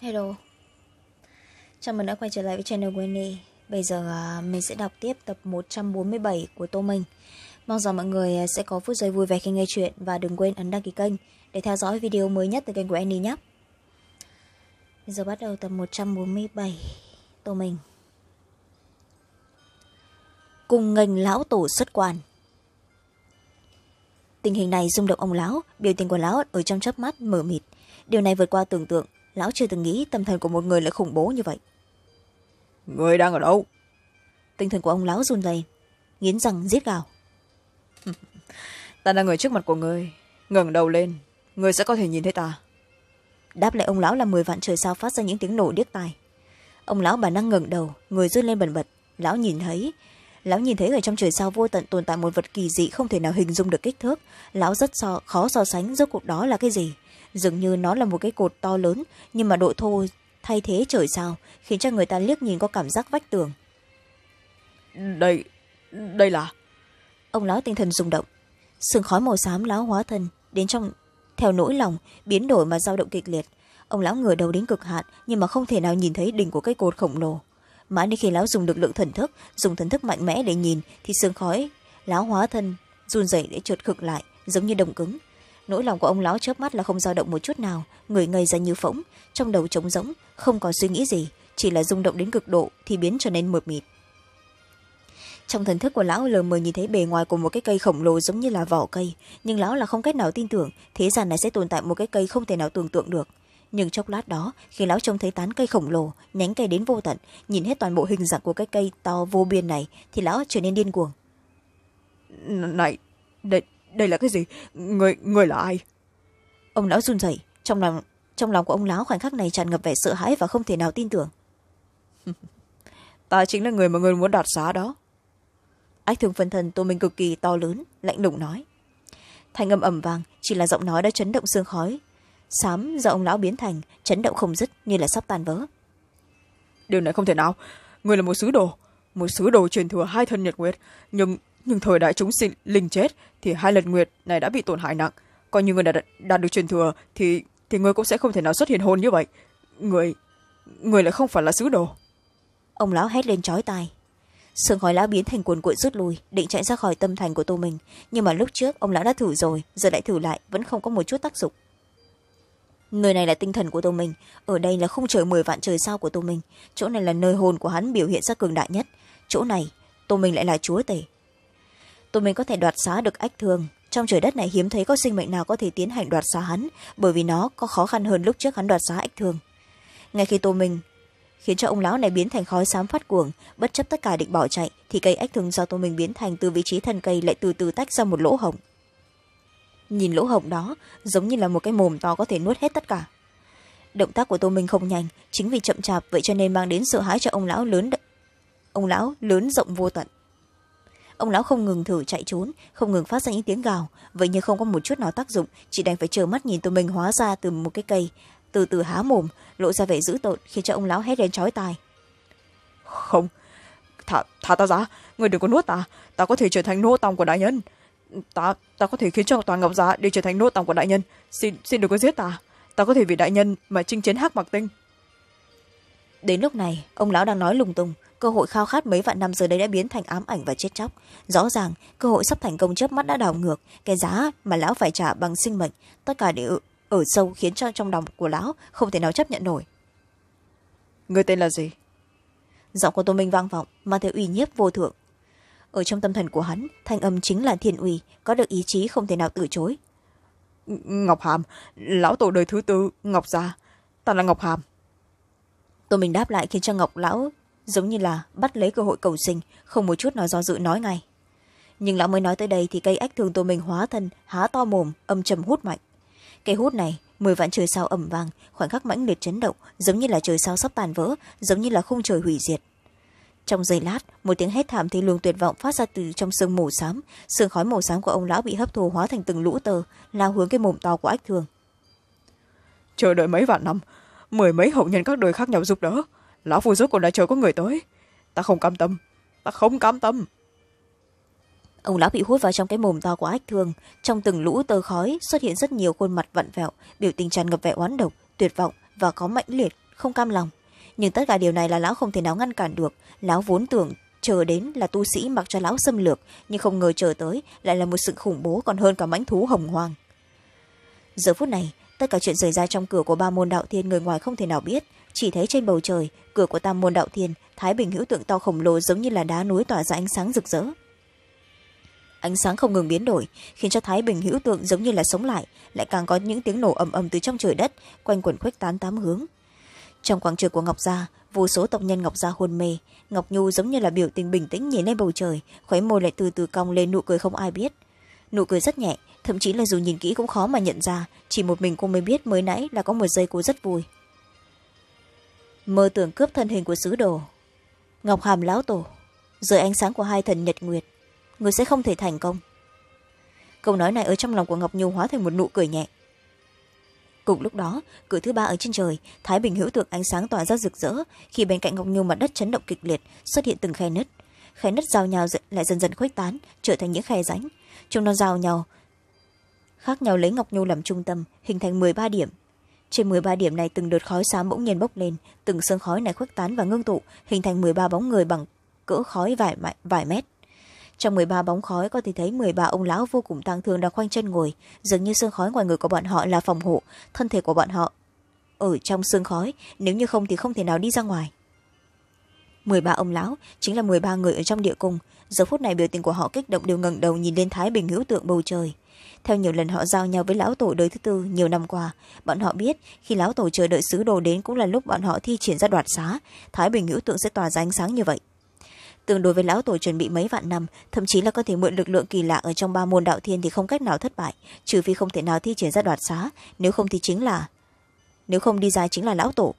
Hello Chào mừng đã quay trở lại với channel của Annie Bây giờ à, mình sẽ đọc tiếp tập 147 của Tô Minh Mong rằng mọi người à, sẽ có phút giây vui vẻ khi nghe chuyện Và đừng quên ấn đăng ký kênh để theo dõi video mới nhất từ kênh của Annie nhé Bây giờ bắt đầu tập 147 Tô Minh Cùng ngành lão tổ xuất quan Tình hình này rung động ông lão, biểu tình của lão ở trong chớp mắt mở mịt. Điều này vượt qua tưởng tượng, lão chưa từng nghĩ tâm thần của một người lại khủng bố như vậy người đang ở đâu tinh thần của ông lão run rẩy nghiến răng giết gào ta là người trước mặt của người ngẩng đầu lên người sẽ có thể nhìn thấy ta đáp lại ông lão là mười vạn trời sao phát ra những tiếng nổ điếc tai ông lão bản năng ngẩng đầu người run lên bần bật lão nhìn thấy lão nhìn thấy ở trong trời sao vô tận tồn tại một vật kỳ dị không thể nào hình dung được kích thước lão rất so, khó so sánh rốt cuộc đó là cái gì dường như nó là một cái cột to lớn nhưng mà độ thô thay thế trời sao khiến cho người ta liếc nhìn có cảm giác vách tường đây đây là ông lão tinh thần rung động sương khói màu xám lão hóa thân đến trong theo nỗi lòng biến đổi mà dao động kịch liệt ông lão ngửa đầu đến cực hạn nhưng mà không thể nào nhìn thấy đỉnh của cây cột khổng lồ mãi đến khi lão dùng lực lượng thần thức dùng thần thức mạnh mẽ để nhìn thì sương khói lão hóa thân run rẩy để trượt khực lại giống như đồng cứng nỗi lòng của ông lão chớp mắt là không dao động một chút nào người ngây ra như phỗng trong đầu trống rỗng không còn suy nghĩ gì chỉ là rung động đến cực độ thì biến trở nên mượt mịt trong thần thức của lão lờ mờ nhìn thấy bề ngoài của một cái cây khổng lồ giống như là vỏ cây nhưng lão là không cách nào tin tưởng thế gian này sẽ tồn tại một cái cây không thể nào tưởng tượng được nhưng chốc lát đó khi lão trông thấy tán cây khổng lồ nhánh cây đến vô tận nhìn hết toàn bộ hình dạng của cái cây to vô biên này thì lão trở nên điên cuồng này đây, đây là cái gì người người là ai ông lão run rẩy trong lòng trong lòng của ông lão khoảnh khắc này tràn ngập vẻ sợ hãi và không thể nào tin tưởng ta chính là người mà người muốn đoạt xá đó ách thương phân thân tô minh cực kỳ to lớn lạnh lùng nói thanh âm ẩm vàng chỉ là giọng nói đã chấn động xương khói xám do ông lão biến thành chấn động không dứt như là sắp tan vỡ điều này không thể nào người là một sứ đồ một sứ đồ truyền thừa hai thân nhật nguyệt nhưng nhưng thời đại chúng sinh linh chết thì hai lần nguyệt này đã bị tổn hại nặng coi như người đã đạt được truyền thừa thì thì người cũng sẽ không thể nào xuất hiện hồn như vậy người người lại không phải là sứ đồ ông lão hét lên chói tai sương khói lão biến thành cuồn cuộn rút lui định chạy ra khỏi tâm thành của tô mình nhưng mà lúc trước ông lão đã thử rồi giờ lại thử lại vẫn không có một chút tác dụng nơi này là tinh thần của tô mình ở đây là không trời mười vạn trời sao của tô mình chỗ này là nơi hồn của hắn biểu hiện ra cường đại nhất chỗ này tô mình lại là chúa tể tụi mình có thể đoạt xá được ách thường trong trời đất này hiếm thấy có sinh mệnh nào có thể tiến hành đoạt xá hắn bởi vì nó có khó khăn hơn lúc trước hắn đoạt xá ách thường ngay khi tô minh khiến cho ông lão này biến thành khói xám phát cuồng bất chấp tất cả định bỏ chạy thì cây ách thường do tô minh biến thành từ vị trí thân cây lại từ từ tách ra một lỗ hổng nhìn lỗ hổng đó giống như là một cái mồm to có thể nuốt hết tất cả động tác của tô minh không nhanh chính vì chậm chạp vậy cho nên mang đến sợ hãi cho ông lão lớn đ... ông lão lớn rộng vô tận ông lão không ngừng thử chạy trốn không ngừng phát ra những tiếng gào vậy nhưng không có một chút nào tác dụng chỉ đành phải chờ mắt nhìn tụi mình hóa ra từ một cái cây từ từ há mồm lộ ra vẻ dữ tợn khiến cho ông lão hét lên chói tai không thả, thả ta ra người đừng có nuốt ta ta có thể trở thành nô tòng của đại nhân ta ta có thể khiến cho toàn ngọc giá để trở thành nô tòng của đại nhân xin xin đừng có giết ta ta có thể vì đại nhân mà chinh chiến hắc mặc tinh đến lúc này ông lão đang nói lùng tùng cơ hội khao khát mấy vạn năm giờ đây đã biến thành ám ảnh và chết chóc rõ ràng cơ hội sắp thành công chớp mắt đã đảo ngược cái giá mà lão phải trả bằng sinh mệnh tất cả đều ở sâu khiến cho trong lòng của lão không thể nào chấp nhận nổi người tên là gì giọng của tô minh vang vọng mang theo uy nhiếp vô thượng ở trong tâm thần của hắn thanh âm chính là thiên uy có được ý chí không thể nào từ chối ngọc hàm lão tổ đời thứ tư ngọc gia ta là ngọc hàm tô minh đáp lại khiến cho ngọc lão giống như là bắt lấy cơ hội cầu sinh không một chút nào do dự nói ngay nhưng lão mới nói tới đây thì cây ếch thường tô minh hóa thân há to mồm âm trầm hút mạnh cây hút này mười vạn trời sao ẩm vàng khoảnh khắc mãnh liệt chấn động giống như là trời sao sắp tàn vỡ giống như là khung trời hủy diệt trong giây lát một tiếng hét thảm thì luồng tuyệt vọng phát ra từ trong sương mù xám sương khói màu xám của ông lão bị hấp thù hóa thành từng lũ tờ lao hướng cái mồm to của ách thường chờ đợi mấy vạn năm mười mấy hậu nhân các đời khác nhau giúp đỡ lão phù rốt cuộc đã chờ có người tới ta không cam tâm ta không cam tâm ông lão bị hút vào trong cái mồm to của ách thương trong từng lũ tơ khói xuất hiện rất nhiều khuôn mặt vặn vẹo biểu tình tràn ngập vẻ oán độc tuyệt vọng và có mãnh liệt không cam lòng nhưng tất cả điều này là lão không thể nào ngăn cản được lão vốn tưởng chờ đến là tu sĩ mặc cho lão xâm lược nhưng không ngờ chờ tới lại là một sự khủng bố còn hơn cả mãnh thú hồng hoàng. giờ phút này tất cả chuyện xảy ra trong cửa của ba môn đạo thiên người ngoài không thể nào biết chỉ thấy trên bầu trời cửa của tam môn đạo thiên thái bình hữu tượng to khổng lồ giống như là đá núi tỏa ra ánh sáng rực rỡ ánh sáng không ngừng biến đổi khiến cho thái bình hữu tượng giống như là sống lại lại càng có những tiếng nổ ầm ầm từ trong trời đất quanh quẩn khuếch tán tám hướng trong quảng trường của ngọc gia vô số tộc nhân ngọc gia hôn mê ngọc nhu giống như là biểu tình bình tĩnh nhìn lên bầu trời khóe môi lại từ từ cong lên nụ cười không ai biết nụ cười rất nhẹ thậm chí là dù nhìn kỹ cũng khó mà nhận ra chỉ một mình cô mới biết mới nãy là có một giây cô rất vui mơ tưởng cướp thân hình của sứ đồ ngọc hàm lão tổ dưới ánh sáng của hai thần nhật nguyệt người sẽ không thể thành công câu nói này ở trong lòng của ngọc nhu hóa thành một nụ cười nhẹ cùng lúc đó cử thứ ba ở trên trời thái bình hữu tượng ánh sáng tỏa ra rực rỡ khi bên cạnh ngọc nhu mặt đất chấn động kịch liệt xuất hiện từng khe nứt khe nứt giao nhau lại dần dần khuếch tán trở thành những khe rãnh chúng nó giao nhau khác nhau lấy ngọc nhu làm trung tâm hình thành m ba điểm trên m ba điểm này từng đợt khói xám bỗng nhiên bốc lên từng sương khói này khuếch tán và ngưng tụ hình thành m ba bóng người bằng cỡ khói vài, vài mét trong m ba bóng khói có thể thấy m ba ông lão vô cùng tang thương đang khoanh chân ngồi dường như sương khói ngoài người của bọn họ là phòng hộ thân thể của bọn họ ở trong sương khói nếu như không thì không thể nào đi ra ngoài m ba ông lão chính là m ba người ở trong địa cung giờ phút này biểu tình của họ kích động đều ngẩng đầu nhìn lên thái bình hữu tượng bầu trời theo nhiều lần họ giao nhau với lão tổ đời thứ tư nhiều năm qua bọn họ biết khi lão tổ chờ đợi sứ đồ đến cũng là lúc bọn họ thi triển ra đoạt xá thái bình hữu tượng sẽ tỏa ra ánh sáng như vậy tương đối với lão tổ chuẩn bị mấy vạn năm thậm chí là có thể mượn lực lượng kỳ lạ ở trong ba môn đạo thiên thì không cách nào thất bại trừ phi không thể nào thi triển ra đoạt xá nếu không thì chính là nếu không đi ra chính là lão tổ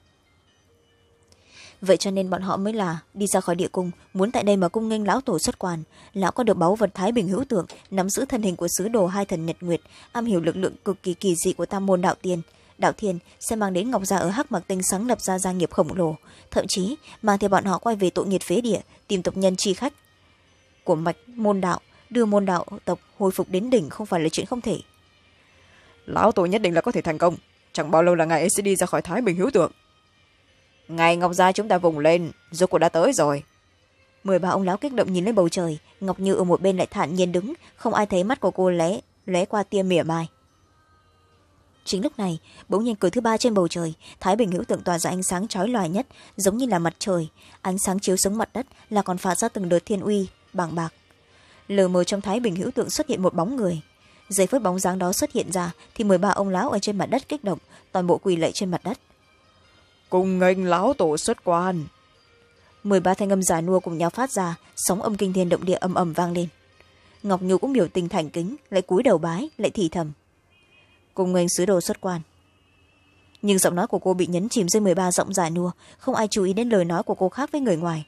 vậy cho nên bọn họ mới là đi ra khỏi địa cung muốn tại đây mà cung nghênh lão tổ xuất quan lão có được báu vật thái bình hữu tượng nắm giữ thân hình của sứ đồ hai thần nhật nguyệt am hiểu lực lượng cực kỳ kỳ dị của tam môn đạo tiên đạo thiên sẽ mang đến ngọc gia ở hắc mạc tinh sáng lập ra gia nghiệp khổng lồ thậm chí mang theo bọn họ quay về tội nghiệt phế địa tìm tộc nhân chi khách của mạch môn đạo đưa môn đạo tộc hồi phục đến đỉnh không phải là chuyện không thể lão tổ nhất định là có thể thành công chẳng bao lâu là ngài ấy sẽ đi ra khỏi thái bình hữu tượng ngày ngọc gia chúng ta vùng lên rốt cuộc đã tới rồi mười ba ông lão kích động nhìn lên bầu trời ngọc như ở một bên lại thản nhiên đứng không ai thấy mắt của cô lé lé qua tia mỉa mai chính lúc này bỗng nhiên cửa thứ ba trên bầu trời thái bình hữu tượng tỏa ra ánh sáng trói loài nhất giống như là mặt trời ánh sáng chiếu xuống mặt đất là còn phạt ra từng đợt thiên uy bảng bạc lờ mờ trong thái bình hữu tượng xuất hiện một bóng người giây phút bóng dáng đó xuất hiện ra thì mười ba ông lão ở trên mặt đất kích động toàn bộ quỳ lệ trên mặt đất cùng nghênh lão tổ xuất quan mười ba thanh âm giả nua cùng nhau phát ra sóng âm kinh thiên động địa ầm ầm vang lên ngọc nhu cũng biểu tình thành kính lại cúi đầu bái lại thì thầm cùng nghênh sứ đồ xuất quan nhưng giọng nói của cô bị nhấn chìm dưới mười ba giọng giả nua không ai chú ý đến lời nói của cô khác với người ngoài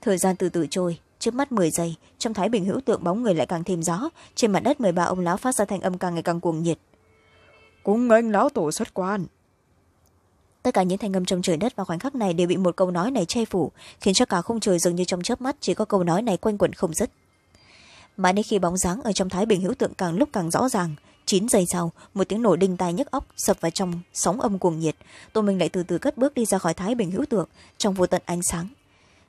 thời gian từ từ trôi trước mắt mười giây trong thái bình hữu tượng bóng người lại càng thêm rõ trên mặt đất mười ba ông lão phát ra thanh âm càng ngày càng cuồng nhiệt cùng nghênh lão tổ xuất quan tất cả những thanh âm trong trời đất và khoảnh khắc này đều bị một câu nói này che phủ khiến cho cả không trời dường như trong chớp mắt chỉ có câu nói này quanh quẩn không dứt mãi đến khi bóng dáng ở trong thái bình hữu tượng càng lúc càng rõ ràng chín giây sau một tiếng nổ đinh tai nhức óc sập vào trong sóng âm cuồng nhiệt tô minh lại từ từ cất bước đi ra khỏi thái bình hữu tượng trong vô tận ánh sáng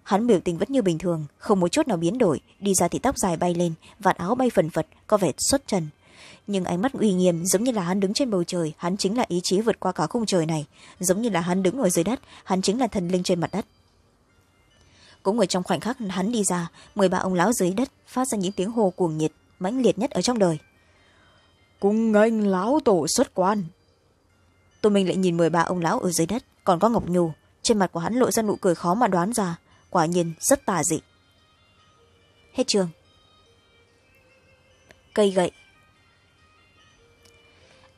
hắn biểu tình vẫn như bình thường không một chút nào biến đổi đi ra thì tóc dài bay lên vạt áo bay phần phật có vẻ xuất trần nhưng ánh mắt uy nghiêm giống như là hắn đứng trên bầu trời hắn chính là ý chí vượt qua cả khung trời này giống như là hắn đứng ở dưới đất hắn chính là thần linh trên mặt đất cũng ở trong khoảnh khắc hắn đi ra m ba ông lão dưới đất phát ra những tiếng hồ cuồng nhiệt mãnh liệt nhất ở trong đời Cung nghênh lão tổ xuất quan Tôi mình lại nhìn m ba ông lão ở dưới đất còn có ngọc nhù trên mặt của hắn lộ ra nụ cười khó mà đoán ra quả nhiên rất tà dị hết trường cây gậy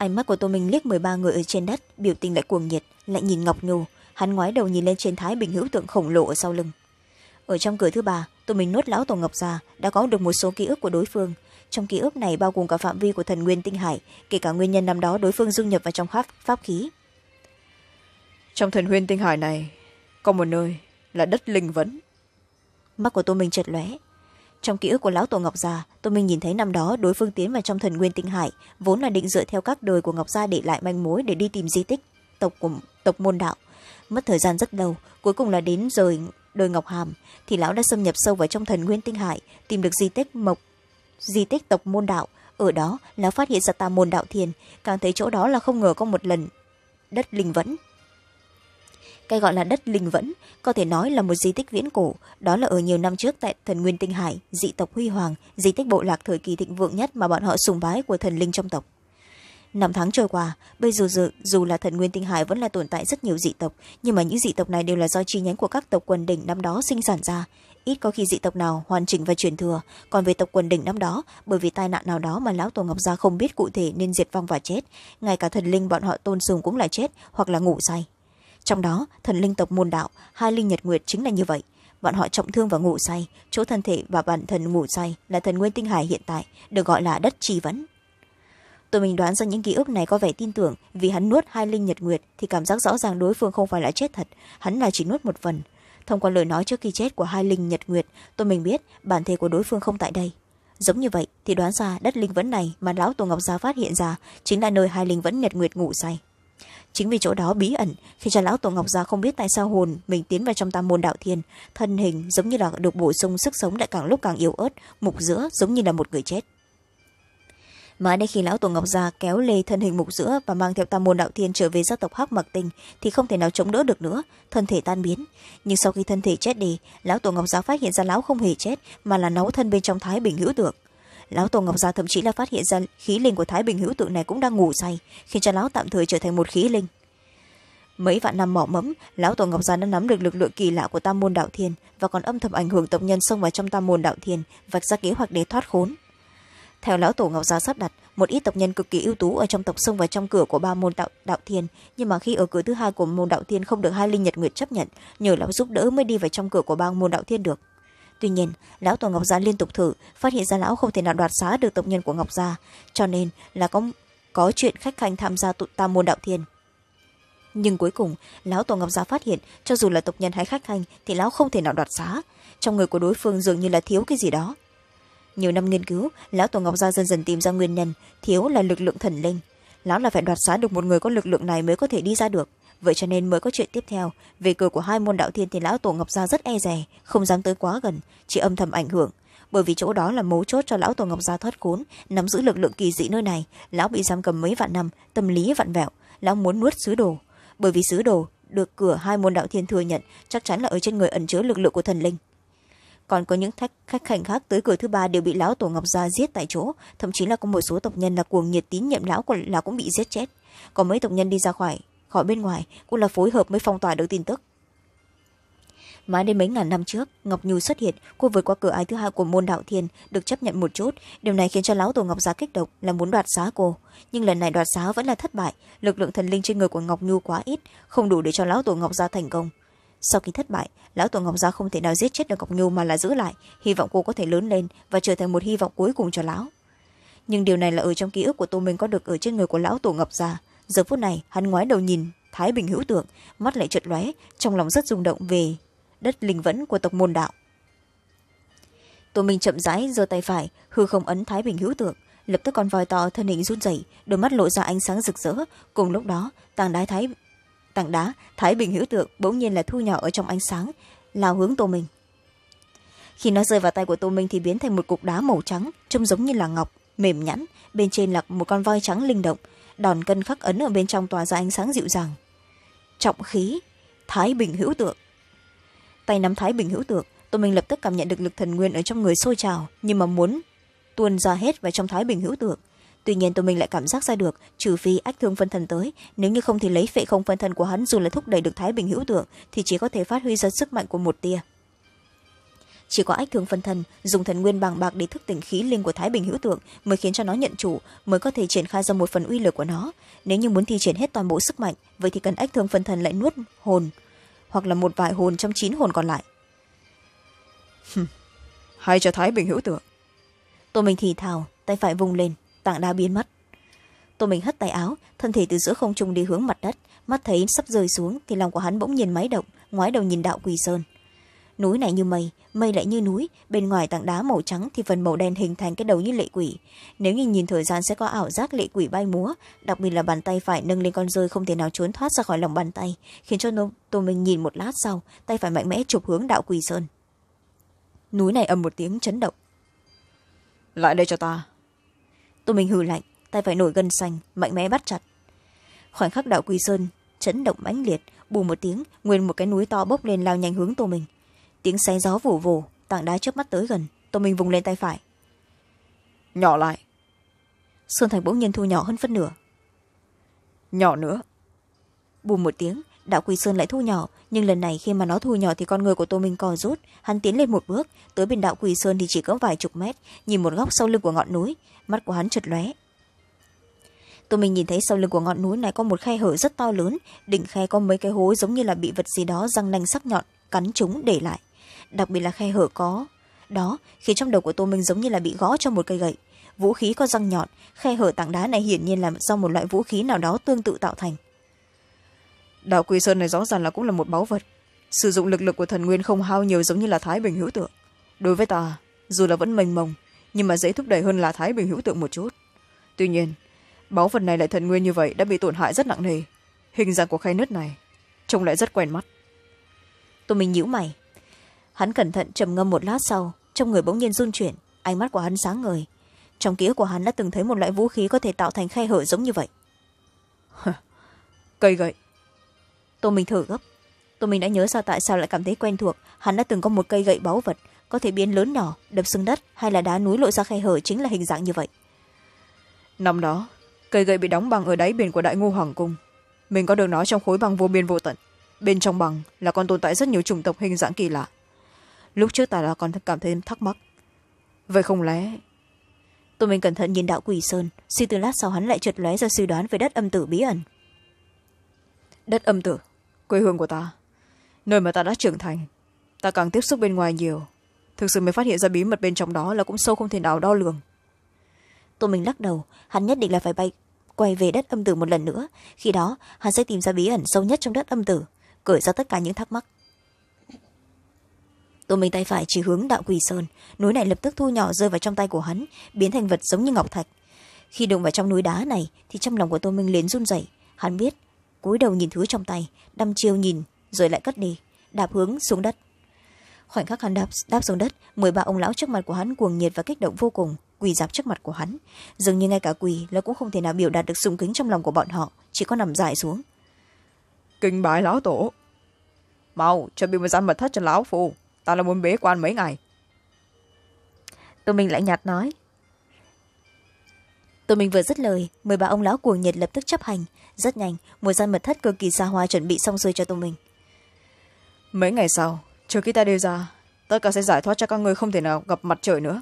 ánh mắt của tô minh liếc m ba người ở trên đất biểu tình lại cuồng nhiệt lại nhìn ngọc nhu hắn ngoái đầu nhìn lên trên thái bình hữu tượng khổng lồ ở sau lưng ở trong cửa thứ ba tôi mình nuốt lão tổ ngọc ra đã có được một số ký ức của đối phương trong ký ức này bao gồm cả phạm vi của thần nguyên tinh hải kể cả nguyên nhân năm đó đối phương dung nhập vào trong pháp, pháp khí trong thần nguyên tinh hải này có một nơi là đất linh vấn mắt của tôi mình chật lóe trong ký ức của lão tổ ngọc gia, tôi mình nhìn thấy năm đó đối phương tiến vào trong thần nguyên tinh hải vốn là định dựa theo các đời của ngọc gia để lại manh mối để đi tìm di tích tộc của tộc môn đạo mất thời gian rất lâu cuối cùng là đến rời đời ngọc hàm thì lão đã xâm nhập sâu vào trong thần nguyên tinh hải tìm được di tích mộc di tích tộc môn đạo ở đó lão phát hiện ra tà môn đạo thiền càng thấy chỗ đó là không ngờ có một lần đất linh vẫn cái gọi là đất linh vẫn có thể nói là một di tích viễn cổ đó là ở nhiều năm trước tại thần nguyên tinh hải dị tộc huy hoàng di tích bộ lạc thời kỳ thịnh vượng nhất mà bọn họ sùng bái của thần linh trong tộc năm tháng trôi qua bây giờ dù, dù là thần nguyên tinh hải vẫn là tồn tại rất nhiều dị tộc nhưng mà những dị tộc này đều là do chi nhánh của các tộc quần đỉnh năm đó sinh sản ra ít có khi dị tộc nào hoàn chỉnh và truyền thừa còn về tộc quần đỉnh năm đó bởi vì tai nạn nào đó mà lão tổ ngọc gia không biết cụ thể nên diệt vong và chết ngay cả thần linh bọn họ tôn sùng cũng là chết hoặc là ngủ say trong đó thần linh tộc môn đạo hai linh nhật nguyệt chính là như vậy bọn họ trọng thương và ngủ say chỗ thân thể và bản thân ngủ say là thần nguyên tinh hải hiện tại được gọi là đất trì vẫn tôi mình đoán ra những ký ức này có vẻ tin tưởng vì hắn nuốt hai linh nhật nguyệt thì cảm giác rõ ràng đối phương không phải là chết thật hắn là chỉ nuốt một phần thông qua lời nói trước khi chết của hai linh nhật nguyệt tôi mình biết bản thể của đối phương không tại đây giống như vậy thì đoán ra đất linh vẫn này mà lão tổ ngọc gia phát hiện ra chính là nơi hai linh vẫn nhật nguyệt ngủ say chính vì chỗ đó bí ẩn khi trần lão tổ ngọc gia không biết tại sao hồn mình tiến vào trong tam môn đạo thiên thân hình giống như là được bổ sung sức sống lại càng lúc càng yếu ớt mục giữa giống như là một người chết mãi đây khi lão tổ ngọc gia kéo lê thân hình mục giữa và mang theo tam môn đạo thiên trở về gia tộc hắc mặc tinh thì không thể nào chống đỡ được nữa thân thể tan biến nhưng sau khi thân thể chết đi lão tổ ngọc gia phát hiện ra lão không hề chết mà là nấu thân bên trong thái bình hữu tượng lão tổ ngọc gia thậm chí là phát hiện ra khí linh của thái bình hữu tượng này cũng đang ngủ say khiến cho lão tạm thời trở thành một khí linh mấy vạn năm mỏ mẫm lão tổ ngọc gia đã nắm được lực lượng kỳ lạ của tam môn đạo thiên và còn âm thầm ảnh hưởng tộc nhân xông vào trong tam môn đạo thiên vạch ra kế hoạch để thoát khốn theo lão tổ ngọc gia sắp đặt một ít tộc nhân cực kỳ ưu tú ở trong tộc xông vào trong cửa của ba môn đạo, đạo thiên nhưng mà khi ở cửa thứ hai của môn đạo thiên không được hai linh nhật nguyệt chấp nhận nhờ lão giúp đỡ mới đi vào trong cửa của ba môn đạo thiên được tuy nhiên lão tổ ngọc gia liên tục thử phát hiện ra lão không thể nào đoạt xá được tộc nhân của ngọc gia cho nên là có, có chuyện khách khanh tham gia tụ tam môn đạo thiên nhưng cuối cùng lão tổ ngọc gia phát hiện cho dù là tộc nhân hay khách khanh thì lão không thể nào đoạt xá trong người của đối phương dường như là thiếu cái gì đó nhiều năm nghiên cứu lão tổ ngọc gia dần dần tìm ra nguyên nhân thiếu là lực lượng thần linh lão là phải đoạt xá được một người có lực lượng này mới có thể đi ra được vậy cho nên mới có chuyện tiếp theo về cửa của hai môn đạo thiên thì lão tổ ngọc gia rất e rè không dám tới quá gần chỉ âm thầm ảnh hưởng bởi vì chỗ đó là mấu chốt cho lão tổ ngọc gia thoát khốn nắm giữ lực lượng kỳ dị nơi này lão bị giam cầm mấy vạn năm tâm lý vặn vẹo lão muốn nuốt sứ đồ bởi vì sứ đồ được cửa hai môn đạo thiên thừa nhận chắc chắn là ở trên người ẩn chứa lực lượng của thần linh còn có những thách, khách hành khác tới cửa thứ ba đều bị lão tổ ngọc gia giết tại chỗ thậm chí là có một số tộc nhân là cuồng nhiệt tín nhiệm lão của là cũng bị giết chết có mấy tộc nhân đi ra khỏi khỏi bên ngoài cũng là phối hợp mới phong tỏa được tin tức mãi đến mấy ngàn năm trước ngọc nhu xuất hiện cô vượt qua cửa ái thứ hai của môn đạo thiền được chấp nhận một chút điều này khiến cho lão tổ ngọc giá kích động là muốn đoạt xá cô nhưng lần này đoạt xá vẫn là thất bại lực lượng thần linh trên người của ngọc nhu quá ít không đủ để cho lão tổ ngọc gia thành công sau khi thất bại lão tổ ngọc gia không thể nào giết chết được ngọc nhu mà là giữ lại hy vọng cô có thể lớn lên và trở thành một hy vọng cuối cùng cho lão nhưng điều này là ở trong ký ức của tô minh có được ở trên người của lão tổ ngọc gia giờ phút này hắn ngoái đầu nhìn thái bình hữu tượng mắt lại chợt lóe trong lòng rất rung động về đất linh vẫn của tộc môn đạo tô minh chậm rãi giơ tay phải hư không ấn thái bình hữu tượng lập tức con voi to thân hình run rẩy đôi mắt lộ ra ánh sáng rực rỡ cùng lúc đó tảng đá thái tảng đá thái bình hữu tượng bỗng nhiên là thu nhỏ ở trong ánh sáng lao hướng tô minh khi nó rơi vào tay của tô minh thì biến thành một cục đá màu trắng trông giống như là ngọc mềm nhẵn bên trên là một con voi trắng linh động đòn cân khắc ấn ở bên trong tỏa ra ánh sáng dịu dàng trọng khí thái bình hữu tượng tay nắm thái bình hữu tượng tôi mình lập tức cảm nhận được lực thần nguyên ở trong người sôi trào nhưng mà muốn tuôn ra hết vào trong thái bình hữu tượng tuy nhiên tôi mình lại cảm giác ra được trừ phi ách thương phân thần tới nếu như không thì lấy phệ không phân thần của hắn dù là thúc đẩy được thái bình hữu tượng thì chỉ có thể phát huy ra sức mạnh của một tia chỉ có ách thương phân thân dùng thần nguyên bàng bạc để thức tỉnh khí linh của thái bình hữu tượng mới khiến cho nó nhận chủ mới có thể triển khai ra một phần uy lực của nó nếu như muốn thi triển hết toàn bộ sức mạnh vậy thì cần ách thương phân thân lại nuốt hồn hoặc là một vài hồn trong chín hồn còn lại hay cho thái bình hữu tượng tô mình thì thào tay phải vùng lên tảng đá biến mất tô mình hất tay áo thân thể từ giữa không trung đi hướng mặt đất mắt thấy sắp rơi xuống thì lòng của hắn bỗng nhiên máy động ngoái đầu nhìn đạo quỳ sơn núi này như mây mây lại như núi bên ngoài tảng đá màu trắng thì phần màu đen hình thành cái đầu như lệ quỷ nếu như nhìn thời gian sẽ có ảo giác lệ quỷ bay múa đặc biệt là bàn tay phải nâng lên con rơi không thể nào trốn thoát ra khỏi lòng bàn tay khiến cho tôi mình nhìn một lát sau tay phải mạnh mẽ chụp hướng đạo quỳ sơn núi này ầm một tiếng chấn động lại đây cho ta tôi mình hừ lạnh tay phải nổi gân xanh mạnh mẽ bắt chặt khoảnh khắc đạo quỳ sơn chấn động mãnh liệt bù một tiếng nguyên một cái núi to bốc lên lao nhanh hướng tô mình tiếng xé gió vù vù tảng đá chớp mắt tới gần tô minh vùng lên tay phải nhỏ lại sơn thành bỗng nhiên thu nhỏ hơn phân nửa nhỏ nữa bùm một tiếng đạo quỳ sơn lại thu nhỏ nhưng lần này khi mà nó thu nhỏ thì con người của tô minh co rút hắn tiến lên một bước tới bên đạo quỳ sơn thì chỉ có vài chục mét nhìn một góc sau lưng của ngọn núi mắt của hắn chật lóe tô minh nhìn thấy sau lưng của ngọn núi này có một khe hở rất to lớn đỉnh khe có mấy cái hố giống như là bị vật gì đó răng nanh sắc nhọn cắn chúng để lại đặc biệt là khe hở có đó khiến trong đầu của tô minh giống như là bị gõ cho một cây gậy vũ khí có răng nhọn khe hở tảng đá này hiển nhiên là do một loại vũ khí nào đó tương tự tạo thành đạo quỳ sơn này rõ ràng là cũng là một báu vật sử dụng lực lực của thần nguyên không hao nhiều giống như là thái bình hữu tượng đối với ta dù là vẫn mênh mông nhưng mà dễ thúc đẩy hơn là thái bình hữu tượng một chút tuy nhiên báu vật này lại thần nguyên như vậy đã bị tổn hại rất nặng nề hình dạng của khay nứt này trông lại rất quen mắt tôi mình nhíu mày hắn cẩn thận trầm ngâm một lát sau trong người bỗng nhiên run chuyển ánh mắt của hắn sáng ngời trong ký ức của hắn đã từng thấy một loại vũ khí có thể tạo thành khe hở giống như vậy cây gậy tô minh thử gấp tô minh đã nhớ ra tại sao lại cảm thấy quen thuộc hắn đã từng có một cây gậy báu vật có thể biến lớn nhỏ đập xương đất hay là đá núi lội ra khe hở chính là hình dạng như vậy năm đó cây gậy bị đóng băng ở đáy biển của đại ngô hoàng cung mình có được nó trong khối băng vô biên vô tận bên trong băng là còn tồn tại rất nhiều chủng tộc hình dạng kỳ lạ lúc trước ta đã còn cảm thấy thắc mắc vậy không lẽ tôi mình cẩn thận nhìn đạo quỷ sơn suy từ lát sau hắn lại trượt lóe ra suy đoán về đất âm tử bí ẩn đất âm tử quê hương của ta nơi mà ta đã trưởng thành ta càng tiếp xúc bên ngoài nhiều thực sự mới phát hiện ra bí mật bên trong đó là cũng sâu không thể nào đo lường tôi mình lắc đầu hắn nhất định là phải bay quay về đất âm tử một lần nữa khi đó hắn sẽ tìm ra bí ẩn sâu nhất trong đất âm tử cởi ra tất cả những thắc mắc tô minh tay phải chỉ hướng đạo quỳ sơn núi này lập tức thu nhỏ rơi vào trong tay của hắn biến thành vật giống như ngọc thạch khi đụng vào trong núi đá này thì trong lòng của tô minh liền run rẩy hắn biết cúi đầu nhìn thứ trong tay đăm chiêu nhìn rồi lại cất đi đạp hướng xuống đất khoảnh khắc hắn đạp, đạp xuống đất mười ba ông lão trước mặt của hắn cuồng nhiệt và kích động vô cùng quỳ dạp trước mặt của hắn dường như ngay cả quỳ nó cũng không thể nào biểu đạt được sùng kính trong lòng của bọn họ chỉ có nằm dài xuống Kinh bái lão tổ. Mau, chuẩn bị một gian mật thất cho lão phù ta là muốn bế quan mấy ngày tôi mình lại nhạt nói tụi mình vừa dứt lời mười ba ông lão cuồng nhiệt lập tức chấp hành rất nhanh một gian mật thất cực kỳ xa hoa chuẩn bị xong xuôi cho tụi mình mấy ngày sau trừ khi ta đi ra tất cả sẽ giải thoát cho các người không thể nào gặp mặt trời nữa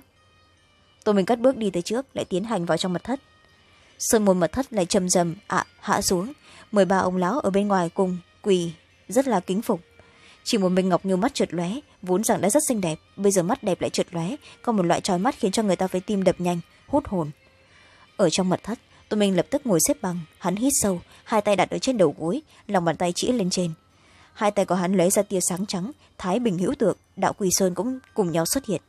tụi mình cất bước đi tới trước lại tiến hành vào trong mật thất sơn môn mật thất lại trầm rầm ạ hạ xuống mười ba ông lão ở bên ngoài cùng quỳ rất là kính phục chỉ một mình ngọc như mắt trượt lóe vốn rằng đã rất xinh đẹp bây giờ mắt đẹp lại trượt lóe còn một loại trói mắt khiến cho người ta phải tim đập nhanh hút hồn ở trong mật thất tôi mình lập tức ngồi xếp bằng hắn hít sâu hai tay đặt ở trên đầu gối lòng bàn tay chỉ lên trên hai tay của hắn lấy ra tia sáng trắng thái bình hữu tượng đạo quỳ sơn cũng cùng nhau xuất hiện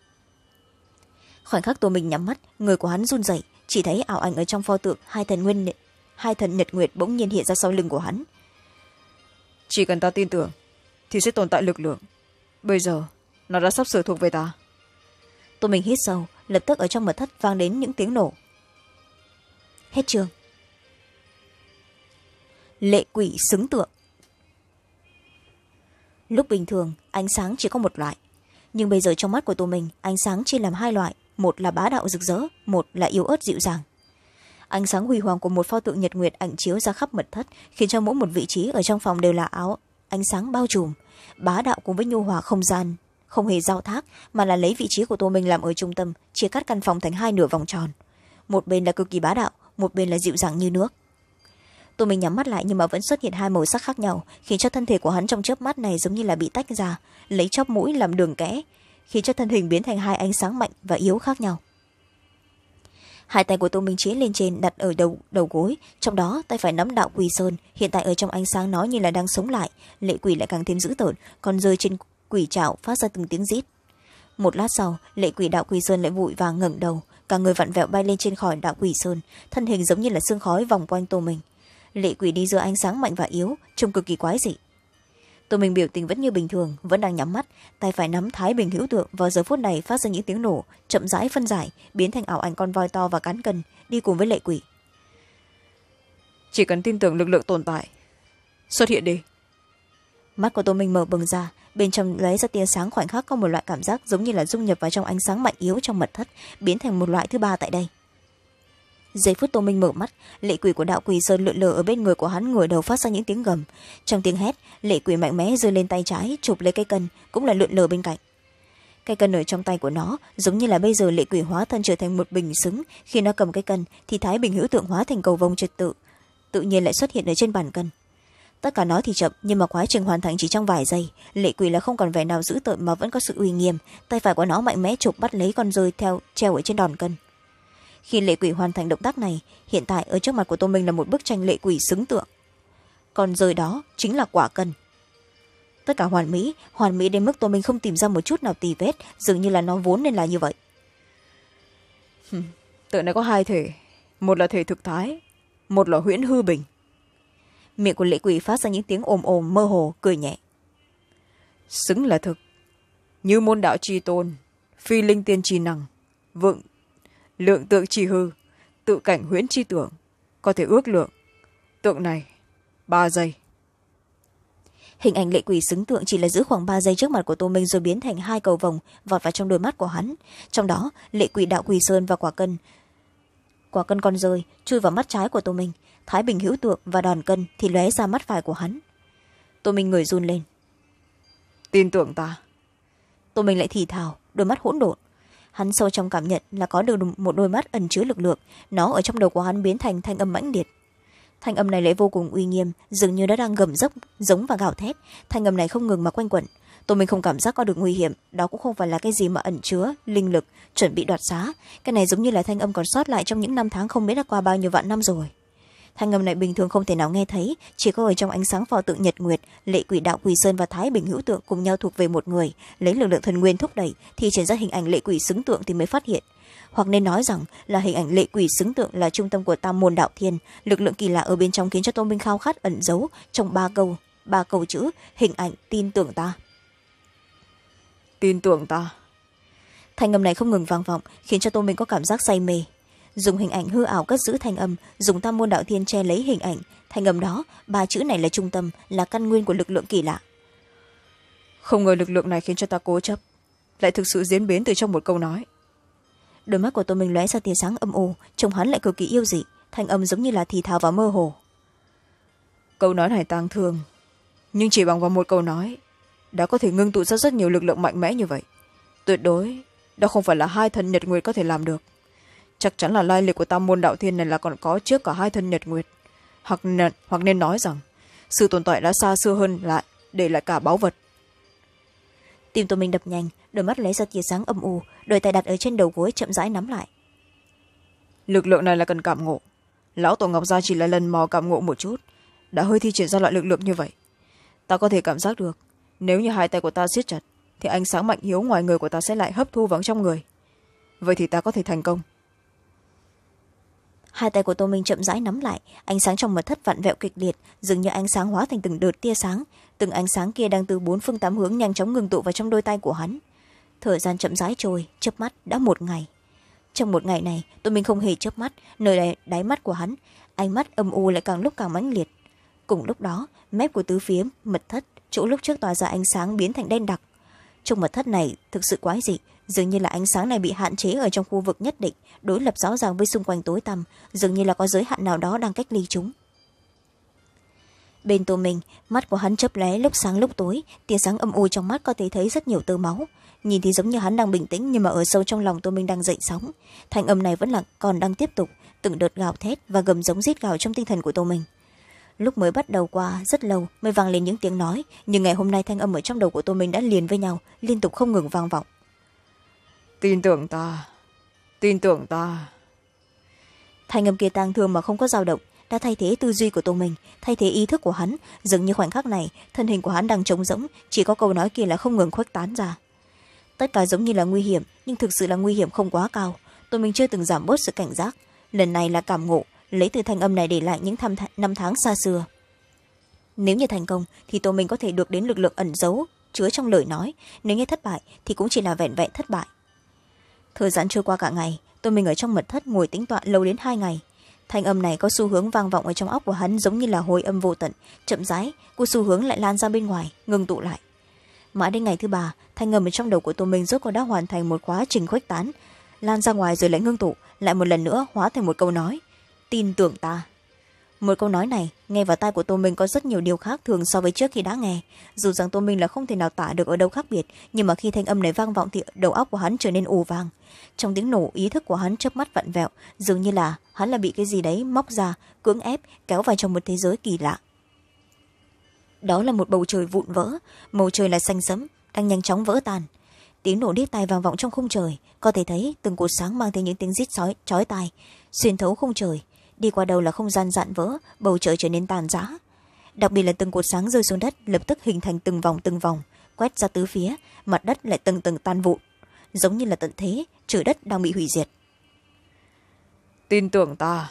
khoảnh khắc tô mình nhắm mắt người của hắn run rẩy chỉ thấy ảo ảnh ở trong pho tượng hai thần nguyên hai thần nhật nguyệt bỗng nhiên hiện ra sau lưng của hắn chỉ cần ta tin tưởng thì sẽ tồn tại lực lượng bây giờ nó đã sắp sửa thuộc về ta tô mình hít sâu lập tức ở trong mật thất vang đến những tiếng nổ hết trường lệ quỷ xứng tượng lúc bình thường ánh sáng chỉ có một loại nhưng bây giờ trong mắt của tô mình ánh sáng chia làm hai loại một là bá đạo rực rỡ một là yếu ớt dịu dàng ánh sáng huy hoàng của một pho tượng nhật nguyệt ảnh chiếu ra khắp mật thất khiến cho mỗi một vị trí ở trong phòng đều là áo ánh sáng bao trùm bá đạo cùng với nhu hòa không gian không hề giao thác mà là lấy vị trí của tô minh làm ở trung tâm chia cắt căn phòng thành hai nửa vòng tròn một bên là cực kỳ bá đạo một bên là dịu dàng như nước tô minh nhắm mắt lại nhưng mà vẫn xuất hiện hai màu sắc khác nhau khiến cho thân thể của hắn trong chớp mắt này giống như là bị tách ra lấy chóp mũi làm đường kẽ khiến cho thân hình biến thành hai ánh sáng mạnh và yếu khác nhau hai tay của tô minh chế lên trên đặt ở đầu đầu gối trong đó tay phải nắm đạo quỳ sơn hiện tại ở trong ánh sáng nó như là đang sống lại lệ quỷ lại càng thêm dữ tợn còn rơi trên quỷ trạo phát ra từng tiếng rít một lát sau lệ quỷ đạo quỳ sơn lại vội vàng ngẩng đầu cả người vặn vẹo bay lên trên khỏi đạo quỷ sơn thân hình giống như là xương khói vòng quanh tô mình lệ quỷ đi giữa ánh sáng mạnh và yếu trông cực kỳ quái dị tô minh biểu tình vẫn như bình thường vẫn đang nhắm mắt tay phải nắm thái bình hữu tượng vào giờ phút này phát ra những tiếng nổ chậm rãi phân giải biến thành ảo ảnh con voi to và cán cân đi cùng với lệ quỷ chỉ cần tin tưởng lực lượng tồn tại xuất hiện đi mắt của tô minh mở bừng ra bên trong lấy ra tia sáng khoảnh khắc có một loại cảm giác giống như là dung nhập vào trong ánh sáng mạnh yếu trong mật thất biến thành một loại thứ ba tại đây giây phút tô minh mở mắt lệ quỷ của đạo quỷ sơn lượn lờ ở bên người của hắn ngồi đầu phát ra những tiếng gầm trong tiếng hét lệ quỷ mạnh mẽ giơ lên tay trái chụp lấy cây cân cũng là lượn lờ bên cạnh cây cân ở trong tay của nó giống như là bây giờ lệ quỷ hóa thân trở thành một bình xứng khi nó cầm cây cân thì thái bình hữu tượng hóa thành cầu vông trật tự tự nhiên lại xuất hiện ở trên bàn cân tất cả nói thì chậm nhưng mà quá trình hoàn thành chỉ trong vài giây lệ quỷ là không còn vẻ nào dữ tợn mà vẫn có sự uy nghiêm tay phải của nó mạnh mẽ chụp bắt lấy con rơi theo treo ở trên đòn cân khi lệ quỷ hoàn thành động tác này hiện tại ở trước mặt của tô minh là một bức tranh lệ quỷ xứng tượng còn rời đó chính là quả cân tất cả hoàn mỹ hoàn mỹ đến mức tô minh không tìm ra một chút nào tì vết dường như là nó vốn nên là như vậy tự này có hai thể một là thể thực thái một là huyễn hư bình miệng của lệ quỷ phát ra những tiếng ồm ồm mơ hồ cười nhẹ xứng là thực như môn đạo tri tôn phi linh tiên tri năng vượng lượng tượng chi hư tự cảnh huyễn chi tưởng có thể ước lượng tượng này ba giây hình ảnh lệ quỷ xứng tượng chỉ là giữ khoảng ba giây trước mặt của tô minh rồi biến thành hai cầu vòng vọt vào trong đôi mắt của hắn trong đó lệ quỷ đạo quỳ sơn và quả cân quả cân con rơi chui vào mắt trái của tô minh thái bình hữu tượng và đòn cân thì lóe ra mắt phải của hắn tô minh người run lên tin tưởng ta tô minh lại thì thào đôi mắt hỗn độn hắn sâu trong cảm nhận là có được một đôi mắt ẩn chứa lực lượng nó ở trong đầu của hắn biến thành thanh âm mãnh liệt thanh âm này lại vô cùng uy nghiêm dường như nó đang gầm dốc giống và gào thét thanh âm này không ngừng mà quanh quẩn tôi mình không cảm giác có được nguy hiểm đó cũng không phải là cái gì mà ẩn chứa linh lực chuẩn bị đoạt xá cái này giống như là thanh âm còn sót lại trong những năm tháng không biết đã qua bao nhiêu vạn năm rồi thanh âm này bình thường không thể nào nghe thấy chỉ có ở trong ánh sáng phò tượng nhật nguyệt lệ quỷ đạo quỳ sơn và thái bình hữu tượng cùng nhau thuộc về một người lấy lực lượng thần nguyên thúc đẩy thì chuyển ra hình ảnh lệ quỷ xứng tượng thì mới phát hiện hoặc nên nói rằng là hình ảnh lệ quỷ xứng tượng là trung tâm của tam môn đạo thiên lực lượng kỳ lạ ở bên trong khiến cho tôn minh khao khát ẩn giấu trong ba câu ba câu chữ hình ảnh tin tưởng ta tin tưởng ta thanh âm này không ngừng vang vọng khiến cho tô minh có cảm giác say mê dùng hình ảnh hư ảo cất giữ thanh âm dùng tam môn đạo thiên che lấy hình ảnh thanh âm đó ba chữ này là trung tâm là căn nguyên của lực lượng kỳ lạ không ngờ lực lượng này khiến cho ta cố chấp lại thực sự diễn biến từ trong một câu nói đôi mắt của tô minh lóe ra tia sáng âm u trông hắn lại cực kỳ yêu dị thanh âm giống như là thì thào và mơ hồ câu nói này tang thương nhưng chỉ bằng vào một câu nói đã có thể ngưng tụ ra rất nhiều lực lượng mạnh mẽ như vậy tuyệt đối đó không phải là hai thần nhật nguyệt có thể làm được chắc chắn là lai lịch của tam môn đạo thiên này là còn có trước cả hai thân nhật nguyệt hoặc, nên, hoặc nên nói rằng sự tồn tại đã xa xưa hơn lại để lại cả báu vật tim tôi mình đập nhanh đôi mắt lấy ra tia sáng âm u đôi tay đặt ở trên đầu gối chậm rãi nắm lại lực lượng này là cần cảm ngộ lão tổ ngọc gia chỉ là lần mò cảm ngộ một chút đã hơi thi triển ra loại lực lượng như vậy ta có thể cảm giác được nếu như hai tay của ta siết chặt thì ánh sáng mạnh hiếu ngoài người của ta sẽ lại hấp thu vào trong người vậy thì ta có thể thành công hai tay của tô minh chậm rãi nắm lại ánh sáng trong mật thất vặn vẹo kịch liệt dường như ánh sáng hóa thành từng đợt tia sáng từng ánh sáng kia đang từ bốn phương tám hướng nhanh chóng ngừng tụ vào trong đôi tay của hắn thời gian chậm rãi trôi chớp mắt đã một ngày trong một ngày này tô minh không hề chớp mắt nơi đáy, đáy mắt của hắn ánh mắt âm u lại càng lúc càng mãnh liệt cùng lúc đó mép của tứ phía mật thất chỗ lúc trước tỏa ra ánh sáng biến thành đen đặc trong mật thất này thực sự quái dị dường như là ánh sáng này bị hạn chế ở trong khu vực nhất định đối lập rõ ràng với xung quanh tối tăm dường như là có giới hạn nào đó đang cách ly chúng bên tô mình mắt của hắn chớp lé lúc sáng lúc tối tia sáng âm u trong mắt có thể thấy rất nhiều tơ máu nhìn thì giống như hắn đang bình tĩnh nhưng mà ở sâu trong lòng tô mình đang dậy sóng thanh âm này vẫn là còn đang tiếp tục từng đợt gào thét và gầm giống rít gào trong tinh thần của tô mình lúc mới bắt đầu qua rất lâu mới vang lên những tiếng nói nhưng ngày hôm nay thanh âm ở trong đầu của tô mình đã liền với nhau liên tục không ngừng vang vọng tin tưởng ta tin tưởng ta thanh âm kia tang thương mà không có dao động đã thay thế tư duy của tô mình thay thế ý thức của hắn dường như khoảnh khắc này thân hình của hắn đang trống rỗng chỉ có câu nói kia là không ngừng khuếch tán ra tất cả giống như là nguy hiểm nhưng thực sự là nguy hiểm không quá cao tô mình chưa từng giảm bớt sự cảnh giác lần này là cảm ngộ lấy từ thanh âm này để lại những tham th năm tháng xa xưa nếu như thành công thì tô mình có thể được đến lực lượng ẩn giấu chứa trong lời nói nếu như thất bại thì cũng chỉ là vẹn vẹn thất bại thời gian chưa qua cả ngày tôi mình ở trong mật thất ngồi tính toạ lâu đến hai ngày thanh âm này có xu hướng vang vọng ở trong óc của hắn giống như là hồi âm vô tận chậm rãi cô xu hướng lại lan ra bên ngoài ngừng tụ lại mãi đến ngày thứ ba thanh âm ở trong đầu của tô minh rốt cuộc đã hoàn thành một quá trình khuếch tán lan ra ngoài rồi lại ngưng tụ lại một lần nữa hóa thành một câu nói tin tưởng ta một câu nói này nghe vào tai của tô minh có rất nhiều điều khác thường so với trước khi đã nghe dù rằng tô minh là không thể nào tả được ở đâu khác biệt nhưng mà khi thanh âm này vang vọng thì đầu óc của hắn trở nên ù vàng trong tiếng nổ ý thức của hắn chớp mắt vặn vẹo dường như là hắn là bị cái gì đấy móc ra cưỡng ép kéo vào trong một thế giới kỳ lạ đó là một bầu trời vụn vỡ màu trời là xanh sẫm đang nhanh chóng vỡ tan tiếng nổ đít tai vang vọng trong khung trời có thể thấy từng cột sáng mang theo những tiếng rít sói chói tai xuyên thấu khung trời đi qua đâu là không gian dạn vỡ bầu trời trở nên tàn giã đặc biệt là từng cột sáng rơi xuống đất lập tức hình thành từng vòng từng vòng quét ra tứ phía mặt đất lại từng từng tan vụn giống như là tận thế trời đất đang bị hủy diệt tin tưởng ta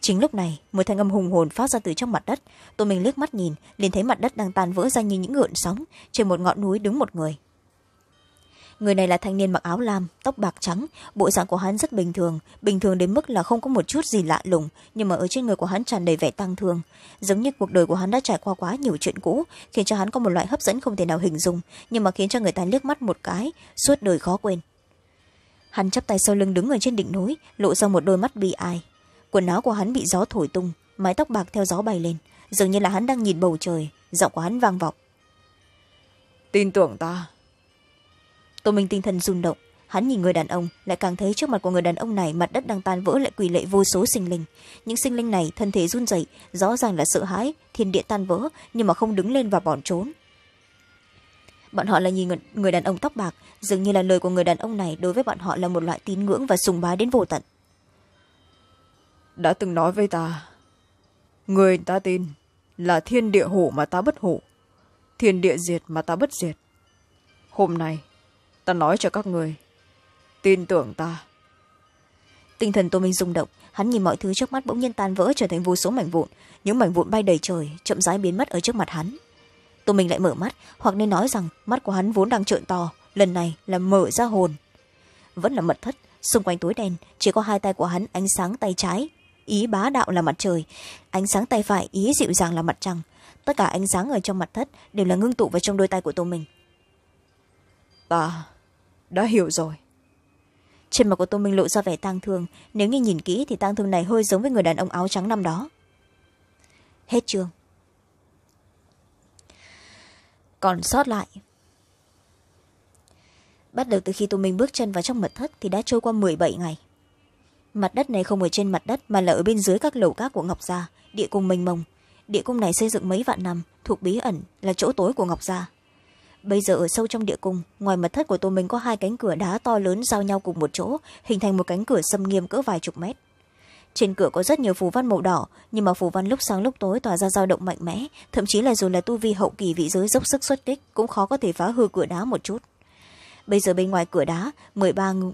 chính lúc này một thanh âm hùng hồn phát ra từ trong mặt đất tôi mình liếc mắt nhìn liền thấy mặt đất đang tan vỡ ra như những gợn sóng trên một ngọn núi đứng một người người này là thanh niên mặc áo lam tóc bạc trắng bộ dạng của hắn rất bình thường bình thường đến mức là không có một chút gì lạ lùng nhưng mà ở trên người của hắn tràn đầy vẻ tăng thương giống như cuộc đời của hắn đã trải qua quá nhiều chuyện cũ khiến cho hắn có một loại hấp dẫn không thể nào hình dung nhưng mà khiến cho người ta liếc mắt một cái suốt đời khó quên hắn chắp tay sau lưng đứng ở trên đỉnh núi lộ ra một đôi mắt bi ai quần áo của hắn bị gió thổi tung mái tóc bạc theo gió bay lên dường như là hắn đang nhìn bầu trời giọng của hắn vang vọng tin tưởng ta tô minh tinh thần rung động hắn nhìn người đàn ông lại càng thấy trước mặt của người đàn ông này mặt đất đang tan vỡ lại quỳ lệ vô số sinh linh những sinh linh này thân thể run rẩy rõ ràng là sợ hãi thiên địa tan vỡ nhưng mà không đứng lên và bỏ trốn bọn họ là nhìn người, người đàn ông tóc bạc dường như là lời của người đàn ông này đối với bọn họ là một loại tín ngưỡng và sùng bái đến vô tận đã từng nói với ta người ta tin là thiên địa hổ mà ta bất hổ thiên địa diệt mà ta bất diệt hôm nay ta nói cho các người tin tưởng ta tinh thần tô minh rung động hắn nhìn mọi thứ trước mắt bỗng nhiên tan vỡ trở thành vô số mảnh vụn những mảnh vụn bay đầy trời chậm rãi biến mất ở trước mặt hắn tô minh lại mở mắt hoặc nên nói rằng mắt của hắn vốn đang trợn to lần này là mở ra hồn vẫn là mật thất xung quanh tối đen chỉ có hai tay của hắn ánh sáng tay trái ý bá đạo là mặt trời ánh sáng tay phải ý dịu dàng là mặt trăng tất cả ánh sáng ở trong mặt thất đều là ngưng tụ vào trong đôi tay của tô minh ta đã hiểu rồi trên mặt của tô minh lộ ra vẻ tang thương nếu như nhìn kỹ thì tang thương này hơi giống với người đàn ông áo trắng năm đó hết chương còn sót lại bắt đầu từ khi tô minh bước chân vào trong mật thất thì đã trôi qua m bảy ngày mặt đất này không ở trên mặt đất mà là ở bên dưới các lầu cát của ngọc gia địa cung mênh mông địa cung này xây dựng mấy vạn năm thuộc bí ẩn là chỗ tối của ngọc gia bây giờ ở sâu trong địa cung ngoài mật thất của tô minh có hai cánh cửa đá to lớn giao nhau cùng một chỗ hình thành một cánh cửa xâm nghiêm cỡ vài chục mét trên cửa có rất nhiều phù văn màu đỏ nhưng mà phù văn lúc sáng lúc tối tỏa ra dao động mạnh mẽ thậm chí là dù là tu vi hậu kỳ vị giới dốc sức xuất kích cũng khó có thể phá hư cửa đá một chút bây giờ bên ngoài cửa đá mười ba ng...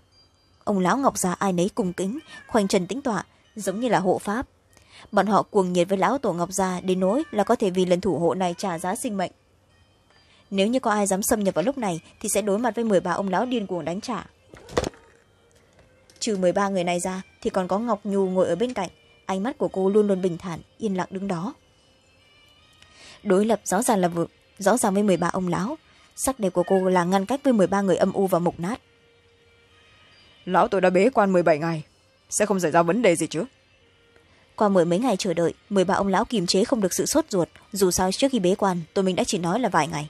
ông lão ngọc già ai nấy cùng kính khoanh trần tĩnh tọa giống như là hộ pháp bọn họ cuồng nhiệt với lão tổ ngọc già đến nỗi là có thể vì lần thủ hộ này trả giá sinh mệnh nếu như có ai dám xâm nhập vào lúc này thì sẽ đối mặt với m ba ông lão điên cuồng đánh trả trừ m ba người này ra thì còn có ngọc nhu ngồi ở bên cạnh ánh mắt của cô luôn luôn bình thản yên lặng đứng đó đối lập rõ ràng là vừa, rõ ràng với m ba ông lão sắc đẹp của cô là ngăn cách với m ba người âm u và mục nát lão tôi đã bế quan m bảy ngày sẽ không xảy ra vấn đề gì chứ qua mười mấy ngày chờ đợi mười ba ông lão kiềm chế không được sự sốt ruột dù sao trước khi bế quan tôi mình đã chỉ nói là vài ngày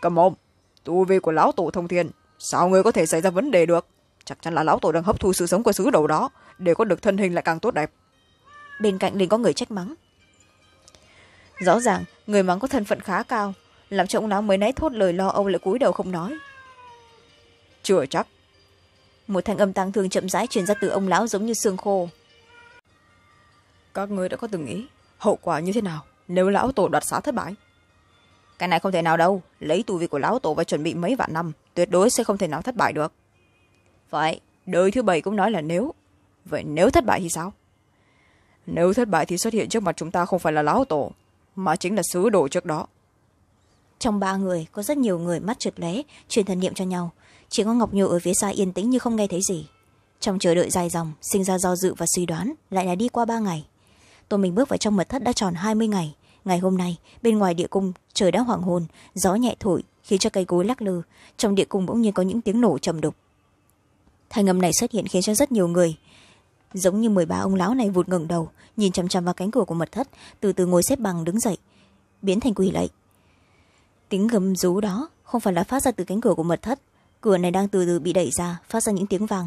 cầm mồm tu vi của lão tổ thông thiên sao người có thể xảy ra vấn đề được chắc chắn là lão tổ đang hấp thu sự sống của sứ đầu đó để có được thân hình lại càng tốt đẹp bên cạnh liền có người trách mắng rõ ràng người mắng có thân phận khá cao làm cho ông lão mới nãy thốt lời lo âu lại cúi đầu không nói chưa chắc một thanh âm tăng thương chậm rãi truyền ra từ ông lão giống như xương khô các người đã có từng nghĩ hậu quả như thế nào nếu lão tổ đoạt xá thất bại cái này không thể nào đâu lấy tu vi của lão tổ và chuẩn bị mấy vạn năm tuyệt đối sẽ không thể nào thất bại được vậy đời thứ bảy cũng nói là nếu vậy nếu thất bại thì sao nếu thất bại thì xuất hiện trước mặt chúng ta không phải là lão tổ mà chính là sứ đồ trước đó trong ba người có rất nhiều người mắt trượt lé truyền thần niệm cho nhau chỉ có ngọc nhu ở phía xa yên tĩnh như không nghe thấy gì trong chờ đợi dài dòng sinh ra do dự và suy đoán lại là đi qua ba ngày tôi mình bước vào trong mật thất đã tròn hai mươi ngày ngày hôm nay bên ngoài địa cung trời đã hoàng hôn gió nhẹ thổi khiến cho cây cối lắc lư trong địa cung bỗng nhiên có những tiếng nổ trầm đục thanh âm này xuất hiện khiến cho rất nhiều người giống như mười ba ông lão này vụt ngẩng đầu nhìn chằm chằm vào cánh cửa của mật thất từ từ ngồi xếp bằng đứng dậy biến thành quỷ lệ tiếng gầm rú đó không phải là phát ra từ cánh cửa của mật thất cửa này đang từ từ bị đẩy ra phát ra những tiếng vàng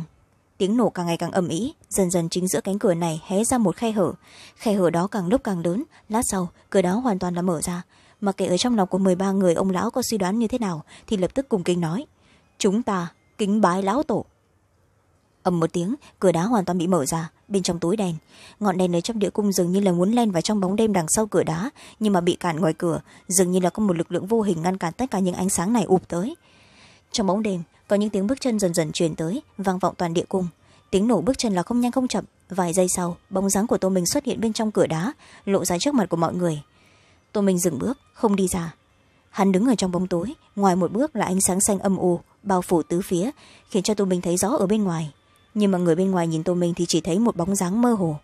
tiếng nổ càng ngày càng ầm ĩ dần dần chính giữa cánh cửa này hé ra một khe hở khe hở đó càng lúc càng lớn lát sau cửa đó hoàn toàn đã mở ra mà kể ở trong lòng của m ba người ông lão có suy đoán như thế nào thì lập tức cùng kinh nói chúng ta kính bái lão tổ ầm một tiếng cửa đá hoàn toàn bị mở ra bên trong tối đèn ngọn đèn ở trong địa cung dường như là muốn len vào trong bóng đêm đằng sau cửa đá nhưng mà bị cản ngoài cửa dường như là có một lực lượng vô hình ngăn cản tất cả những ánh sáng này ụp tới trong bóng đêm có những tiếng bước chân dần dần truyền tới vang vọng toàn địa cung tiếng nổ bước chân là không nhanh không chậm vài giây sau bóng dáng của tô minh xuất hiện bên trong cửa đá lộ ra trước mặt của mọi người tô minh dừng bước không đi ra hắn đứng ở trong bóng tối ngoài một bước là ánh sáng xanh âm u bao phủ tứ phía khiến cho tô minh thấy rõ ở bên ngoài nhưng mà người bên ngoài nhìn tô minh thì chỉ thấy một bóng dáng mơ hồ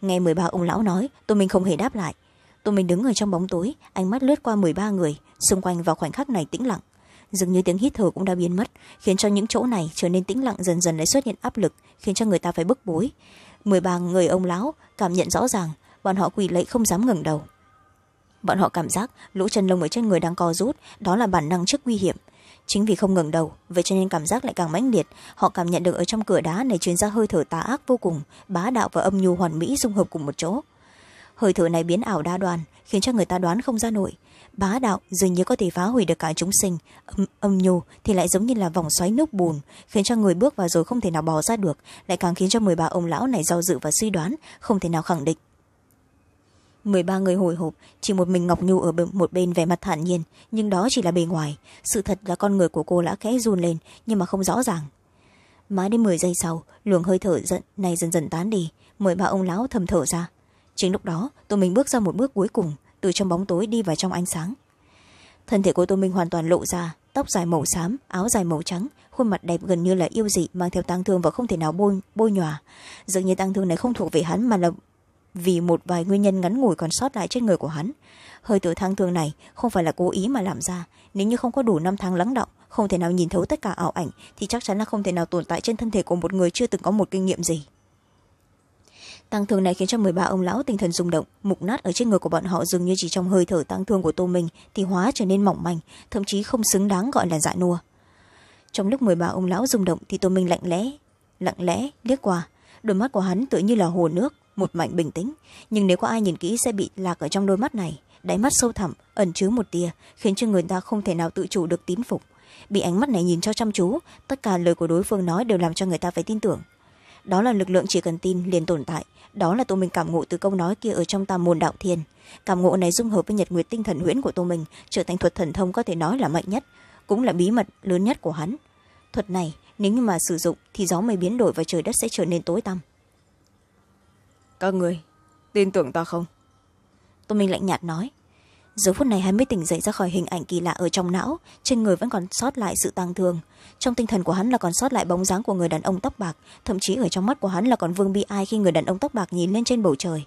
nghe m ba ông lão nói tô minh không hề đáp lại tô minh đứng ở trong bóng tối ánh mắt lướt qua m ba người xung quanh vào khoảnh khắc này tĩnh lặng dường như tiếng hít thở cũng đã biến mất khiến cho những chỗ này trở nên tĩnh lặng dần dần lại xuất hiện áp lực khiến cho người ta phải bức bối mười ba người ông lão cảm nhận rõ ràng bọn họ quỳ lạy không dám ngẩng đầu bọn họ cảm giác lũ chân lông ở trên người đang co rút đó là bản năng trước nguy hiểm chính vì không ngẩng đầu vậy cho nên cảm giác lại càng mãnh liệt họ cảm nhận được ở trong cửa đá này truyền ra hơi thở tà ác vô cùng bá đạo và âm nhu hoàn mỹ dung hợp cùng một chỗ hơi thở này biến ảo đa đoàn khiến cho người ta đoán không ra nổi bá đạo dường như có thể phá hủy được cả chúng sinh âm, âm nhu thì lại giống như là vòng xoáy nước bùn khiến cho người bước vào rồi không thể nào bỏ ra được lại càng khiến cho m ba ông lão này do dự và suy đoán không thể nào khẳng định mười ba người hồi hộp chỉ một mình ngọc nhu ở một bên vẻ mặt thản nhiên nhưng đó chỉ là bề ngoài sự thật là con người của cô đã khẽ run lên nhưng mà không rõ ràng mãi đến mười giây sau luồng hơi thở giận này dần dần tán đi mười ba ông lão thầm thở ra chính lúc đó tôi mình bước ra một bước cuối cùng từ trong bóng tối đi vào trong ánh sáng thân thể của tô minh hoàn toàn lộ ra tóc dài màu xám áo dài màu trắng khuôn mặt đẹp gần như là yêu dị mang theo tăng thương và không thể nào bôi, bôi nhòa dường như tăng thương này không thuộc về hắn mà là vì một vài nguyên nhân ngắn ngủi còn sót lại trên người của hắn hơi thở thang thương này không phải là cố ý mà làm ra nếu như không có đủ năm tháng lắng động không thể nào nhìn thấu tất cả ảo ảnh thì chắc chắn là không thể nào tồn tại trên thân thể của một người chưa từng có một kinh nghiệm gì tăng thương này khiến cho m ba ông lão tinh thần rung động mục nát ở trên người của bọn họ dường như chỉ trong hơi thở tăng thương của tô minh thì hóa trở nên mỏng manh thậm chí không xứng đáng gọi là dạ nua trong lúc m ba ông lão rung động thì tô minh lạnh lẽ lặng lẽ liếc qua đôi mắt của hắn tựa như là hồ nước một mạnh bình tĩnh nhưng nếu có ai nhìn kỹ sẽ bị lạc ở trong đôi mắt này đáy mắt sâu thẳm ẩn chứa một tia khiến cho người ta không thể nào tự chủ được tín phục bị ánh mắt này nhìn cho chăm chú tất cả lời của đối phương nói đều làm cho người ta phải tin tưởng đó là lực lượng chỉ cần tin liền tồn tại đó là tô minh cảm ngộ từ câu nói kia ở trong tam môn đạo thiên cảm ngộ này dung hợp với nhật nguyệt tinh thần huyễn của tô minh trở thành thuật thần thông có thể nói là mạnh nhất cũng là bí mật lớn nhất của hắn thuật này nếu như mà sử dụng thì gió mây biến đổi và trời đất sẽ trở nên tối tăm các người tin tưởng ta không tô minh lạnh nhạt nói giờ phút này hắn mới tỉnh dậy ra khỏi hình ảnh kỳ lạ ở trong não trên người vẫn còn sót lại sự tang thương trong tinh thần của hắn là còn sót lại bóng dáng của người đàn ông tóc bạc thậm chí ở trong mắt của hắn là còn vương bi ai khi người đàn ông tóc bạc nhìn lên trên bầu trời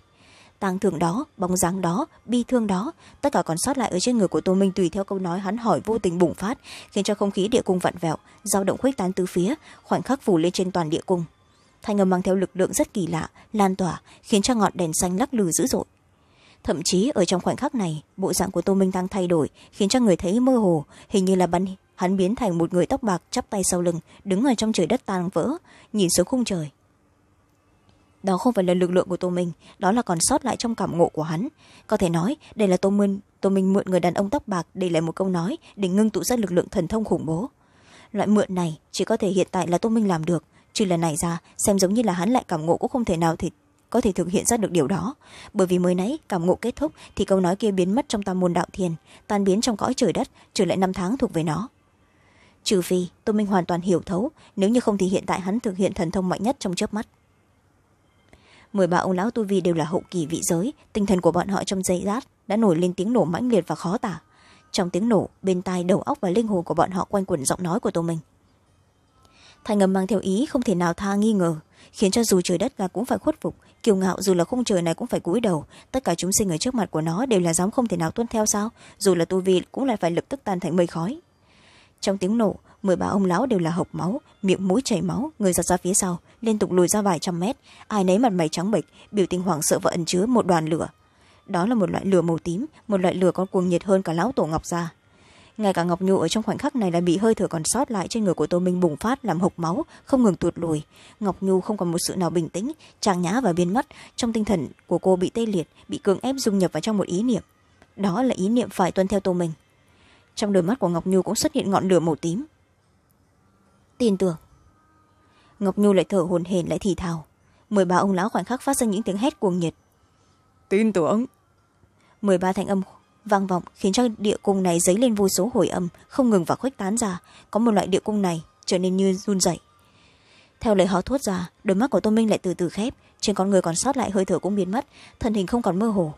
tang thương đó bóng dáng đó bi thương đó tất cả còn sót lại ở trên người của tô minh tùy theo câu nói hắn hỏi vô tình bùng phát khiến cho không khí địa cung vặn vẹo dao động khuếch tán tứ phía khoảnh khắc phủ lên trên toàn địa cung thanh âm mang theo lực lượng rất kỳ lạ lan tỏa khiến cho ngọn đèn xanh lắc lư dữ dội thậm chí ở trong khoảnh khắc này bộ dạng của tô minh đang thay đổi khiến cho người thấy mơ hồ hình như là bắn hắn biến thành một người tóc bạc chắp tay sau lưng đứng ở trong trời đất tan vỡ nhìn xuống khung trời đó không phải là lực lượng của tô minh đó là còn sót lại trong cảm ngộ của hắn có thể nói đây là tô minh tô minh mượn người đàn ông tóc bạc để lại một câu nói để ngưng tụ ra lực lượng thần thông khủng bố loại mượn này chỉ có thể hiện tại là tô minh làm được trừ lần này ra xem giống như là hắn lại cảm ngộ cũng không thể nào thì có thể thực hiện ra được điều đó bởi vì mới nãy cảm ngộ kết thúc thì câu nói kia biến mất trong tam môn đạo thiền tan biến trong cõi trời đất trở lại năm tháng thuộc về nó trừ phi tô minh hoàn toàn hiểu thấu nếu như không thì hiện tại hắn thực hiện thần thông mạnh nhất trong chớp mắt mười ba ông lão tu vi đều là hậu kỳ vị giới tinh thần của bọn họ trong giây lát đã nổi lên tiếng nổ mãnh liệt và khó tả trong tiếng nổ bên tai đầu óc và linh hồn của bọn họ quanh quẩn giọng nói của tô minh thành âm mang theo ý không thể nào tha nghi ngờ khiến cho dù trời đất gà cũng phải khuất phục kiều ngạo dù là khung trời này cũng phải cúi đầu tất cả chúng sinh ở trước mặt của nó đều là dám không thể nào tuân theo sao dù là tu vi cũng lại phải lập tức tan thành mây khói trong tiếng nổ mười ba ông lão đều là hộc máu miệng mũi chảy máu người giật ra phía sau liên tục lùi ra vài trăm mét ai nấy mặt mày trắng bệch biểu tình hoảng sợ và ẩn chứa một đoàn lửa đó là một loại lửa màu tím một loại lửa có cuồng nhiệt hơn cả lão tổ ngọc gia ngay cả ngọc nhu ở trong khoảnh khắc này đã bị hơi thở còn sót lại trên người của tô minh bùng phát làm hộc máu không ngừng tuột lùi ngọc nhu không còn một sự nào bình tĩnh trang nhã và biến mất trong tinh thần của cô bị tê liệt bị cưỡng ép dung nhập vào trong một ý niệm đó là ý niệm phải tuân theo tô minh trong đôi mắt của ngọc nhu cũng xuất hiện ngọn lửa màu tím tin tưởng ngọc nhu lại thở hồn hển lại thì thào mười ba ông lão khoảnh khắc phát ra những tiếng hét cuồng nhiệt tin tưởng mười ba thanh âm vang vọng khiến cho địa cung này dấy lên vô số hồi âm không ngừng và khuếch tán ra có một loại địa cung này trở nên như run rẩy theo lời họ thốt ra đôi mắt của tô minh lại từ từ khép trên con người còn sót lại hơi thở cũng biến mất thân hình không còn mơ hồ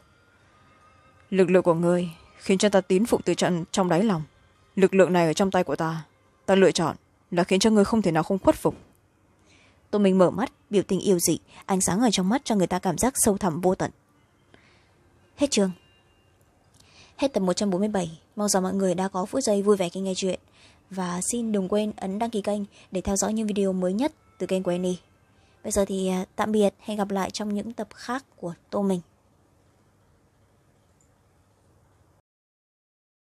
lực lượng của người khiến cho ta tín phục từ trận trong đáy lòng lực lượng này ở trong tay của ta ta lựa chọn là khiến cho người không thể nào không khuất phục tô minh mở mắt biểu tình yêu dị ánh sáng ở trong mắt cho người ta cảm giác sâu thẳm vô tận hết chương Hết tập 147, mong rằng mọi người đã có phút giây vui vẻ khi nghe chuyện. Và xin đừng quên ấn đăng ký kênh để theo dõi những video mới nhất từ kênh của Annie. Bây giờ thì à, tạm biệt, hẹn gặp lại trong những tập khác của Tô Mình.